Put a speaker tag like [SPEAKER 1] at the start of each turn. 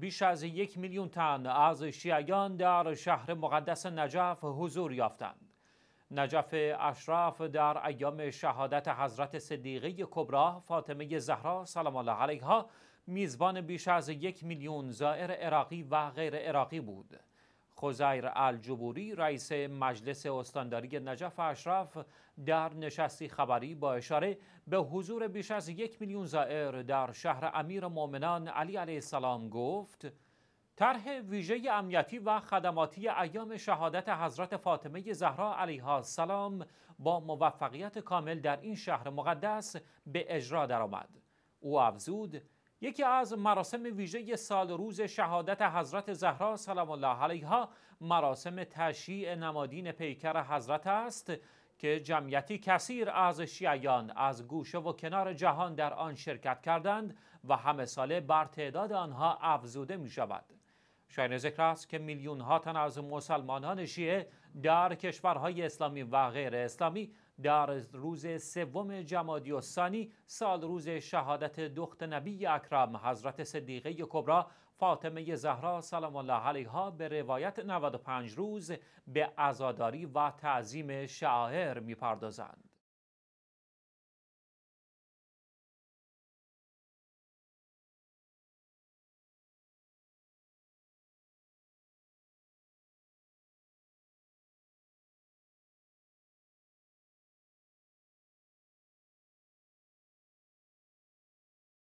[SPEAKER 1] بیش از یک میلیون تن از شیعیان در شهر مقدس نجف حضور یافتند. نجف اشراف در ایام شهادت حضرت صدیقه کبرا فاطمه زهرا سلام الله علیها میزبان بیش از یک میلیون زائر عراقی و غیر عراقی بود. خزیر الجبوری رئیس مجلس استانداری نجف اشرف در نشستی خبری با اشاره به حضور بیش از یک میلیون زائر در شهر امیر مؤمنان علی علیه السلام گفت طرح ویژه امنیتی و خدماتی ایام شهادت حضرت فاطمه زهرا علیها السلام با موفقیت کامل در این شهر مقدس به اجرا درآمد. او افزود یکی از مراسم ویژه سال روز شهادت حضرت زهرا سلام الله علیها مراسم تشییع نمادین پیکر حضرت است که جمعیتی کثیر از شیعیان از گوشه و کنار جهان در آن شرکت کردند و همه ساله بر تعداد آنها افزوده می شود. شاین ذکر است که میلیون ها تن از مسلمانان شیعه در کشورهای اسلامی و غیر اسلامی در روز سوم جمادی و ثانی سال روز شهادت دخت نبی اکرم حضرت صدیقه کبرا فاطمه زهرا سلام الله علیها به روایت 95 روز به عزاداری و تعظیم شعائر میپردازند.